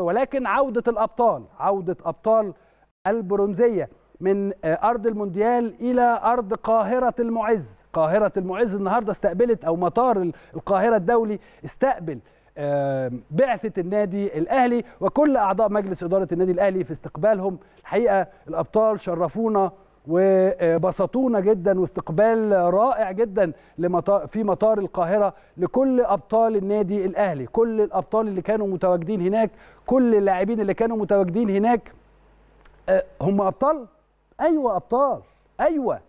ولكن عودة الأبطال عودة أبطال البرونزية من آه، أرض المونديال إلى أرض قاهرة المعز قاهرة المعز النهاردة استقبلت أو مطار القاهرة الدولي استقبل بعثة النادي الأهلي وكل أعضاء مجلس إدارة النادي الأهلي في استقبالهم الحقيقة الأبطال شرفونا وبسطونا جدا واستقبال رائع جدا في مطار القاهرة لكل أبطال النادي الأهلي كل الأبطال اللي كانوا متواجدين هناك كل اللاعبين اللي كانوا متواجدين هناك آه، هم أبطال أيوة أبطال أيوة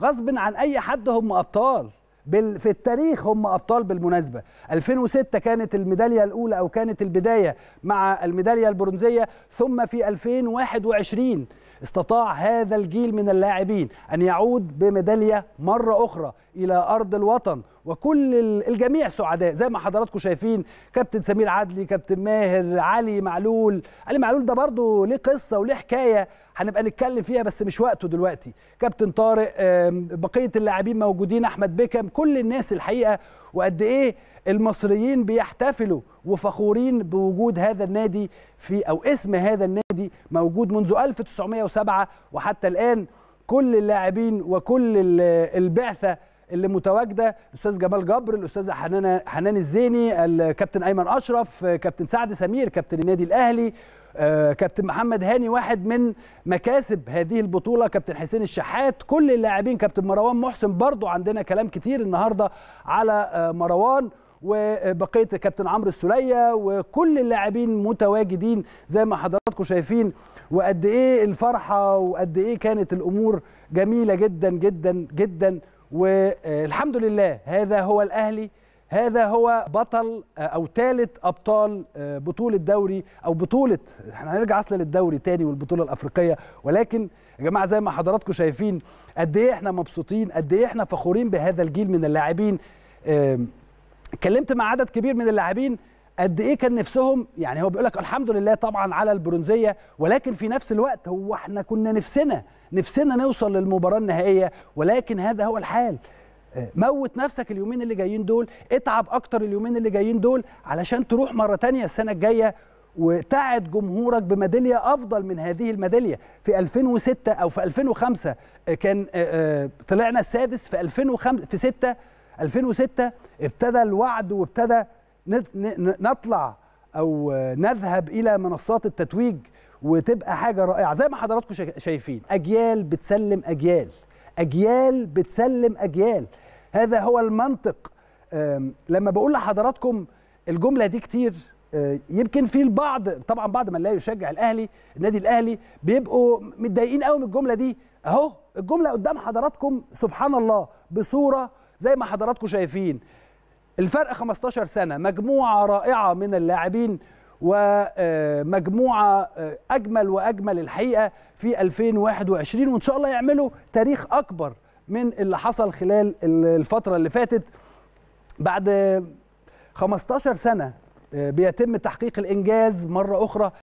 غصب عن أي حد هم أبطال بال... في التاريخ هم ابطال بالمناسبه 2006 كانت الميداليه الاولى او كانت البدايه مع الميداليه البرونزيه ثم في 2021 استطاع هذا الجيل من اللاعبين أن يعود بميدالية مرة أخرى إلى أرض الوطن وكل الجميع سعداء زي ما حضراتكم شايفين كابتن سمير عدلي كابتن ماهر علي معلول علي معلول ده برضه ليه قصه وليه حكايه هنبقى نتكلم فيها بس مش وقته دلوقتي كابتن طارق بقيه اللاعبين موجودين احمد بيكم كل الناس الحقيقه وقد ايه المصريين بيحتفلوا وفخورين بوجود هذا النادي في او اسم هذا النادي موجود منذ 1907 وحتى الان كل اللاعبين وكل البعثه اللي متواجده الاستاذ جمال جبر الاستاذ حنان حنان الزيني الكابتن ايمن اشرف كابتن سعد سمير كابتن النادي الاهلي آه، كابتن محمد هاني واحد من مكاسب هذه البطولة كابتن حسين الشحات كل اللاعبين كابتن مروان محسن برضو عندنا كلام كتير النهاردة على آه، مروان وبقيه كابتن عمرو السليه وكل اللاعبين متواجدين زي ما حضراتكم شايفين وقد ايه الفرحه وقد ايه كانت الامور جميله جدا جدا جدا والحمد لله هذا هو الاهلي هذا هو بطل آه، او ثالث ابطال آه، بطوله دوري او بطوله احنا هنرجع اصلا للدوري تاني والبطوله الافريقيه ولكن يا جماعه زي ما حضراتكم شايفين قد ايه احنا مبسوطين قد ايه احنا فخورين بهذا الجيل من اللاعبين اتكلمت مع عدد كبير من اللاعبين قد ايه كان نفسهم يعني هو بيقول لك الحمد لله طبعا على البرونزيه ولكن في نفس الوقت هو احنا كنا نفسنا نفسنا نوصل للمباراه النهائيه ولكن هذا هو الحال آه، موت نفسك اليومين اللي جايين دول اتعب اكتر اليومين اللي جايين دول علشان تروح مره تانية السنه الجايه وتعد جمهورك بميداليه افضل من هذه الميداليه في 2006 او في 2005 آه، كان آه، طلعنا السادس في 2005 في 6 2006 ابتدى الوعد وابتدى نطلع او نذهب الى منصات التتويج وتبقى حاجه رائعه زي ما حضراتكم شايفين اجيال بتسلم اجيال اجيال بتسلم اجيال هذا هو المنطق لما بقول لحضراتكم الجمله دي كتير آه، يمكن في البعض طبعا بعض من لا يشجع الاهلي النادي الاهلي بيبقوا متضايقين قوي من الجمله دي اهو الجمله قدام حضراتكم سبحان الله بصوره زي ما حضراتكم شايفين الفرق 15 سنة مجموعة رائعة من اللاعبين ومجموعة آه، آه، أجمل وأجمل الحقيقة في 2021 وإن شاء الله يعملوا تاريخ أكبر من اللي حصل خلال الفترة اللي فاتت بعد 15 سنة آه، بيتم تحقيق الإنجاز مرة أخرى